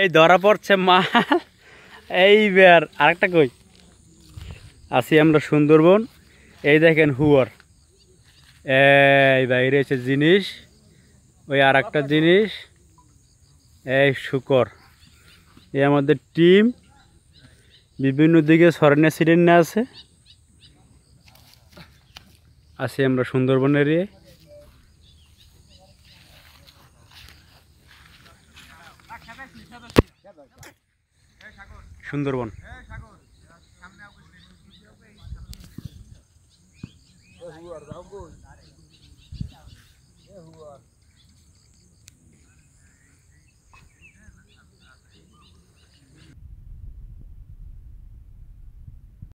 এই ধরা পড়ছে মাল এই বের আরেকটা কই আছি আমরা সুন্দরবন এই দেখেন হুয়ার এই বাইরে এসে জিনিস ওই আর একটা জিনিস এই শুকর এ আমাদের টিম বিভিন্ন দিকে সরেনে সিরেন্যা আছে আছি আমরা সুন্দরবনের এরিয়ায় সুন্দরবন সামনে